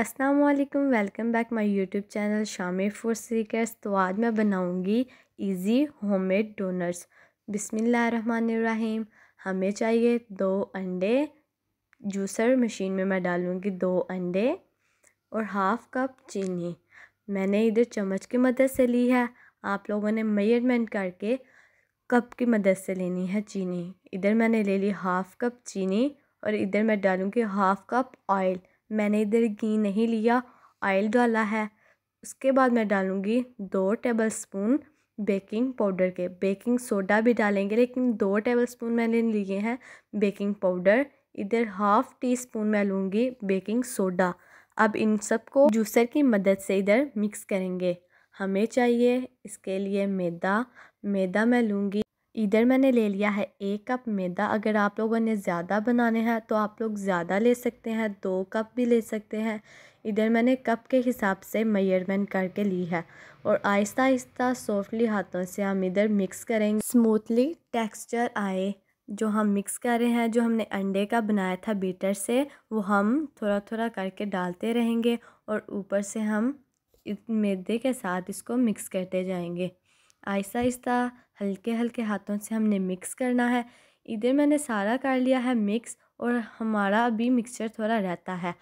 अस्सलाम welcome back my YouTube channel Shamir food seekers तो आज मैं बनाऊँगी होम मेड डोनर्स डोनट्स बिसमीम हमें चाहिए दो अंडे जूसर मशीन में मैं डालूँगी दो अंडे और हाफ़ कप चीनी मैंने इधर चम्मच की मदद से ली है आप लोगों ने मेजरमेंट करके कप की मदद से लेनी है चीनी इधर मैंने ले ली हाफ़ कप चीनी और इधर मैं डालूँगी हाफ़ कप ऑयल मैंने इधर घी नहीं लिया ऑयल डाला है उसके बाद मैं डालूँगी दो टेबल स्पून बेकिंग पाउडर के बेकिंग सोडा भी डालेंगे लेकिन दो टेबल स्पून मैंने लिए हैं बेकिंग पाउडर इधर हाफ़ टी स्पून मैं लूँगी बेकिंग सोडा अब इन सबको जूसर की मदद से इधर मिक्स करेंगे हमें चाहिए इसके लिए मैदा मैदा मैं लूँगी इधर मैंने ले लिया है एक कप मैदा अगर आप लोगों ने ज़्यादा बनाने हैं तो आप लोग ज़्यादा ले सकते हैं दो कप भी ले सकते हैं इधर मैंने कप के हिसाब से मेयरमेंट करके ली है और आहिस्ता आहिस्ता सॉफ्टली हाथों से हम इधर मिक्स करेंगे स्मूथली टेक्सचर आए जो हम मिक्स कर रहे हैं जो हमने अंडे का बनाया था बीटर से वो हम थोड़ा थोड़ा करके डालते रहेंगे और ऊपर से हम मैदे के साथ इसको मिक्स करते जाएंगे आहिस्ता आहिस्ता हल्के हल्के हाथों से हमने मिक्स करना है इधर मैंने सारा कर लिया है मिक्स और हमारा अभी मिक्सचर थोड़ा रहता है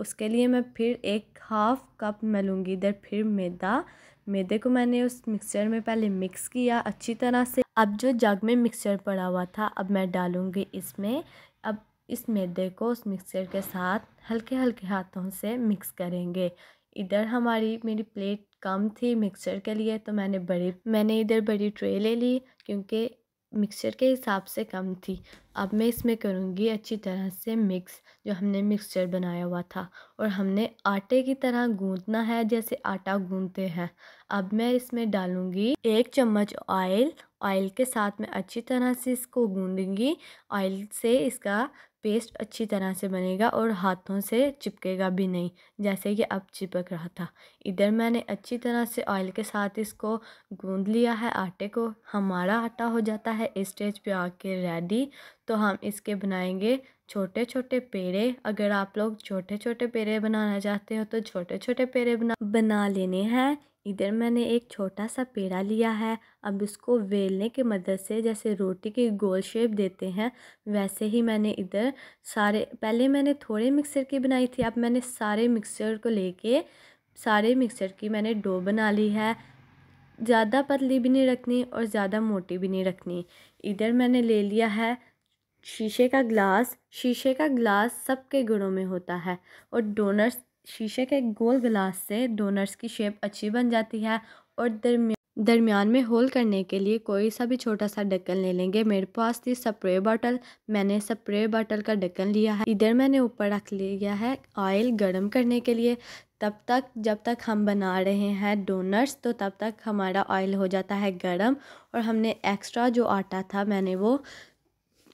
उसके लिए मैं फिर एक हाफ़ कप मैं लूँगी इधर फिर मैदा मैदे को मैंने उस मिक्सचर में पहले मिक्स किया अच्छी तरह से अब जो जग में मिक्सचर पड़ा हुआ था अब मैं डालूँगी इसमें अब इस मैदे को उस मिक्सचर के साथ हल्के हल्के हाथों से मिक्स करेंगे इधर हमारी मेरी प्लेट कम थी मिक्सर के लिए तो मैंने बड़ी मैंने इधर बड़ी ट्रे ले ली क्योंकि मिक्सर के हिसाब से कम थी अब मैं इसमें करूँगी अच्छी तरह से मिक्स जो हमने मिक्सचर बनाया हुआ था और हमने आटे की तरह गूंदना है जैसे आटा गूंदते हैं अब मैं इसमें डालूँगी एक चम्मच ऑयल ऑयल के साथ मैं अच्छी तरह से इसको गूंदूँगी ऑयल से इसका पेस्ट अच्छी तरह से बनेगा और हाथों से चिपकेगा भी नहीं जैसे कि अब चिपक रहा था इधर मैंने अच्छी तरह से ऑयल के साथ इसको गूंद लिया है आटे को हमारा आटा हो जाता है इस स्टेज पे आके रेडी तो हम इसके बनाएंगे छोटे छोटे पेड़े अगर आप लोग छोटे छोटे पेड़े बनाना चाहते हो तो छोटे छोटे पेड़े बना बना लेने हैं इधर मैंने एक छोटा सा पेड़ा लिया है अब इसको वेलने की मदद से जैसे रोटी की गोल शेप देते हैं वैसे ही मैंने इधर सारे पहले मैंने थोड़े मिक्सर की बनाई थी अब मैंने सारे मिक्सर को लेके सारे मिक्सर की मैंने डो बना ली है ज़्यादा पतली भी नहीं रखनी और ज़्यादा मोटी भी नहीं रखनी इधर मैंने ले लिया है शीशे का ग्लास शीशे का ग्लास सबके गुणों में होता है और डोनट्स शीशे के गोल गिलास से डोनर्स की शेप अच्छी बन जाती है और दरमिया दरमियान में होल करने के लिए कोई सा भी छोटा सा ढक्कन ले लेंगे मेरे पास थी स्प्रे बॉटल मैंने स्प्रे बॉटल का ढक्कन लिया है इधर मैंने ऊपर रख लिया है ऑयल गर्म करने के लिए तब तक जब तक हम बना रहे हैं डोनट्स तो तब तक हमारा ऑयल हो जाता है गर्म और हमने एक्स्ट्रा जो आटा था मैंने वो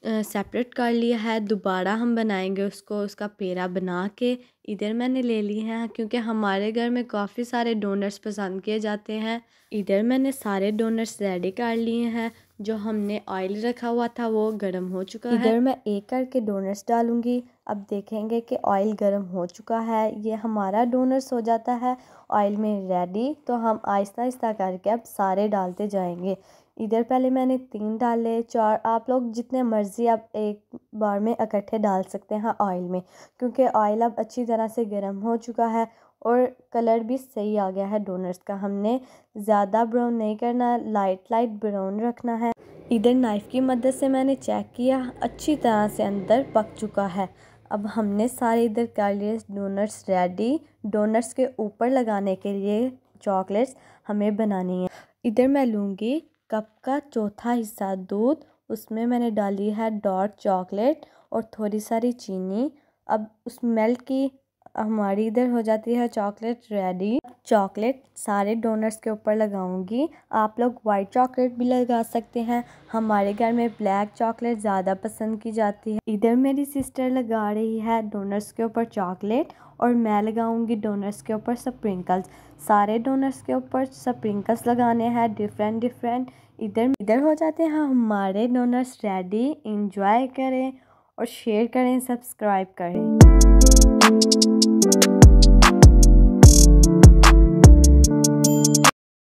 सेपरेट कर लिया है दोबारा हम बनाएंगे उसको उसका पेड़ा बना के इधर मैंने ले लिए हैं क्योंकि हमारे घर में काफ़ी सारे डोनट्स पसंद किए जाते हैं इधर मैंने सारे डोनट्स रेडी कर लिए हैं जो हमने ऑयल रखा हुआ था वो गर्म हो चुका है इधर मैं एक करके डोनट्स डालूंगी अब देखेंगे कि ऑयल गर्म हो चुका है ये हमारा डोनट्स हो जाता है ऑयल में रेडी तो हम आहिस्ता आहिस्ता करके अब सारे डालते जाएंगे इधर पहले मैंने तीन डाले चार आप लोग जितने मर्ज़ी आप एक बार में इकट्ठे डाल सकते हैं ऑयल में क्योंकि ऑयल अब अच्छी तरह से गर्म हो चुका है और कलर भी सही आ गया है डोनट्स का हमने ज़्यादा ब्राउन नहीं करना लाइट लाइट ब्राउन रखना है इधर नाइफ़ की मदद से मैंने चेक किया अच्छी तरह से अंदर पक चुका है अब हमने सारे इधर कर लिए डोनट्स रेडी डोनट्स के ऊपर लगाने के लिए चॉकलेट्स हमें बनानी है इधर मैं लूँगी कप का चौथा हिस्सा दूध उसमें मैंने डाली है डार्क चॉकलेट और थोड़ी सारी चीनी अब उस मेल्ट की हमारी इधर हो जाती है चॉकलेट रेडी चॉकलेट सारे डोनट्स के ऊपर लगाऊंगी आप लोग वाइट चॉकलेट भी लगा सकते हैं हमारे घर में ब्लैक चॉकलेट ज़्यादा पसंद की जाती है इधर मेरी सिस्टर लगा रही है डोनट्स के ऊपर चॉकलेट और मैं लगाऊंगी डोनट्स के ऊपर स्प्रिंकल्स सारे डोनट्स के ऊपर स्प्रिंकल्स लगाने हैं डिफरेंट डिफरेंट इधर इधर हो जाते हैं हमारे डोनट्स रेडी इंजॉय करें और शेयर करें सब्सक्राइब करें